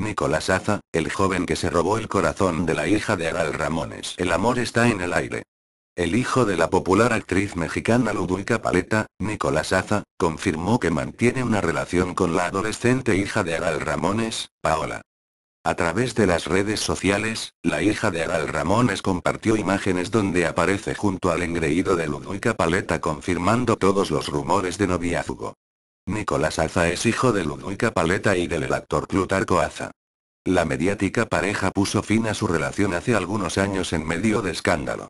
Nicolás Aza, el joven que se robó el corazón de la hija de Aral Ramones. El amor está en el aire. El hijo de la popular actriz mexicana Ludwika Paleta, Nicolás Aza, confirmó que mantiene una relación con la adolescente hija de Aral Ramones, Paola. A través de las redes sociales, la hija de Aral Ramones compartió imágenes donde aparece junto al engreído de Ludwika Paleta confirmando todos los rumores de noviazgo. Nicolás Aza es hijo de Ludwika Paleta y del actor Plutarco Aza. La mediática pareja puso fin a su relación hace algunos años en medio de escándalo.